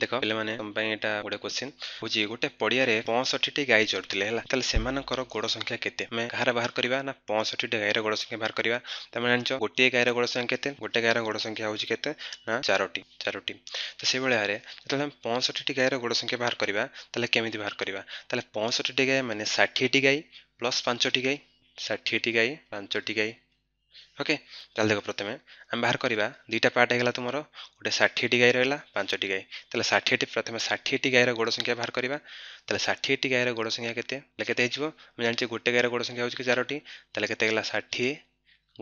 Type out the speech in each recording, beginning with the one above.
देख पे मैंने क्वेश्चन हूँ गोटे पड़िया पंसठी गाई चढ़ुते हैं गोड़ संख्या कहार बाहर करवा ना पंसठी गाई रोड संख्या बाहर करवा जान गोटे गाई रोड संख्या के गोटे गाई रोड संख्या हूँ के चारो तो से भाया जो पंसठी गाई रोड संख्या बाहर करवा कमी बाहर करवा पंसठी गाई मैंने षाठी गाई प्लस पांच गाई षाठी गाई पांच गाई ଓକେ ତାହେଲେ ଦେଖ ପ୍ରଥମେ ଆମେ ବାହାର କରିବା ଦୁଇଟା ପାର୍ଟ ହେଇଗଲା ତୁମର ଗୋଟେ ଷାଠିଏଟି ଗାଈ ରହିଲା ପାଞ୍ଚଟି ଗାଈ ତାହେଲେ ଷାଠିଏଟି ପ୍ରଥମେ ଷାଠିଏଟି ଗାଈର ଗୋଡ଼ ସଂଖ୍ୟା ବାହାର କରିବା ତାହେଲେ ଷାଠିଏଟି ଗାଈର ଗୋଡ଼ ସଂଖ୍ୟା କେତେ ହେଲେ କେତେ ହେଇଯିବ ଆମେ ଜାଣିଛେ ଗୋଟେ ଗାଈର ଗୋଡ଼ ସଂଖ୍ୟା ହେଉଛି କି ଚାରୋଟି ତାହେଲେ କେତେ ହେଲା ଷାଠିଏ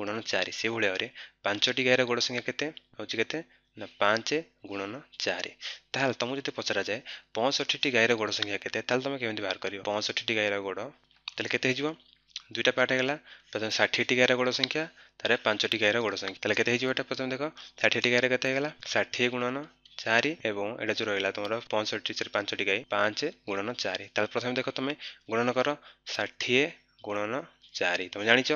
ଗୁଣନ ଚାରି ସେଭଳିଆରେ ପାଞ୍ଚଟି ଗାଈର ଗୋଡ଼ ସଂଖ୍ୟା କେତେ ହେଉଛି କେତେ ନା ପାଞ୍ଚ ଗୁଣନ ଚାରି ତାହେଲେ ତୁମକୁ ଯଦି ପଚରାଯାଏ ପଞ୍ଚଷଠିଟି ଗାଈର ଗୋଡ଼ ସଂଖ୍ୟା କେତେ ତାହେଲେ ତୁମେ କେମିତି ବାହାର କରିବ ପଞ୍ଚଷଠିଟି ଗାଈର ଗୋଡ଼ ତାହେଲେ କେତେ ହେଇଯିବ দুইটা পার্ট হয়ে গেল প্রথমে ষাঠিয়েটি গায়ের গোড় সংখ্যা তাহলে পাঁচটি গায়ের গোড় সংখ্যা তাহলে কেতে হয়ে এটা প্রথমে দেখ ষাঠিয়েটি গায়ের কেতে হয়ে গেল ষাঠিয়ে গুণন চারি এবং এটা যে রহিলা তোমার পঁয়ষট্টি পাঁচটি গাই পাঁচ গুণন চারি তাহলে প্রথমে দেখো তুমি গুণন কর ষাঠিয়ে গুণন চারি তুমি জাঁচ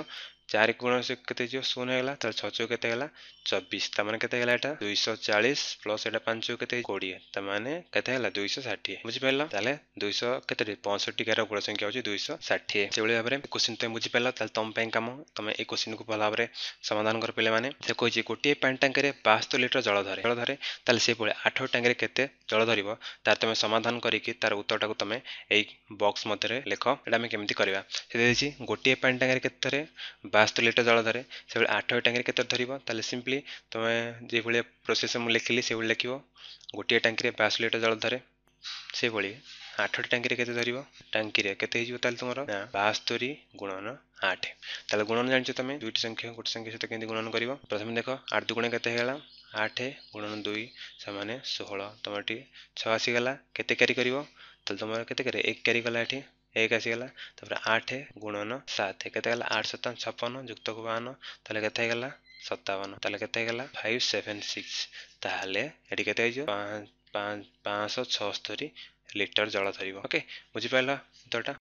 চারি গুণ কেতে যাব শূন্য হয়ে গেল তাহলে ছ চৌ কেতে গেল চবিশ তার মানে কেতে গেল এটা দুইশ চাশ প্লস এটা পাঁচ চৌ কেতে কোড়িয়ে তার মানে কেতে হল দুইশ ষাঠিয়ে বুঝিপার তাহলে দুইশ কেতে পঁয়ষঠি গার গোড় সংখ্যা হচ্ছে দুইশ ষাঠিয়ে সেভাবে ভাবে কোশ্চিন তুমি বুঝিপার তাহলে তুম কাম তুমি এই কোশ্চিন কু ভাল ভাবে সমাধান করে পেলে মানে সে কইছে গোটিয়ে পানি ট্যাঙ্কে বাস্তর লিটর জল ধরে জল ধরে তাহলে সেইভাবে আঠ ট্যাঙ্কে কেতে জল ধরব তার তুমি সমাধান করিকি তার উত্তরটা তুমি এই বক্স মধ্যে লেখ এটা আমি কেমি করা সে দিয়েছি গোটিয়ে পানি ট্যাঙ্কে কেতে ବାସ୍ତରି ଲିଟର ଜଳ ଧରେ ସେଭଳି ଆଠ ଟାଙ୍କିରେ କେତେ ଧରିବ ତାହେଲେ ସିମ୍ପଲି ତୁମେ ଯେଭଳିଆ ପ୍ରୋସେସ୍ ମୁଁ ଲେଖିଲି ସେଭଳି ଲେଖିବ ଗୋଟିଏ ଟାଙ୍କିରେ ବାସ୍ତରି ଲିଟର ଜଳ ଧରେ ସେଭଳି ଆଠଟି ଟାଙ୍କିରେ କେତେ ଧରିବ ଟାଙ୍କିରେ କେତେ ହେଇଯିବ ତାହେଲେ ତୁମର ନା ବାସ୍ତରୀ ଗୁଣନ ଆଠ ତାହେଲେ ଗୁଣନ ଜାଣିଛ ତୁମେ ଦୁଇଟି ସଂଖ୍ୟା ଗୋଟେ ସଂଖ୍ୟା ସହିତ କେମିତି ଗୁଣନ କରିବ ପ୍ରଥମେ ଦେଖ ଆଠ ଗୁଣ କେତେ ହେଇଗଲା ଆଠ ଗୁଣନ ଦୁଇ ସେମାନେ ଷୋହଳ ତୁମର ଏଠି ଛଅ ଆସିଗଲା କେତେ କ୍ୟାରି କରିବ ତାହେଲେ ତୁମର କେତେ କ୍ୟାରି ଏକ କ୍ୟାରି ଗଲା ଏଠି एक आसीगला आठ गुणन सात के आठ सतान छपन युक्त को बावन तेल के सतावन तेल के फाइव सेवेन सिक्स ताल ये के पाँच छस्तरी লিটর জল ধরব ওকে বুঝিপার উত্তরটা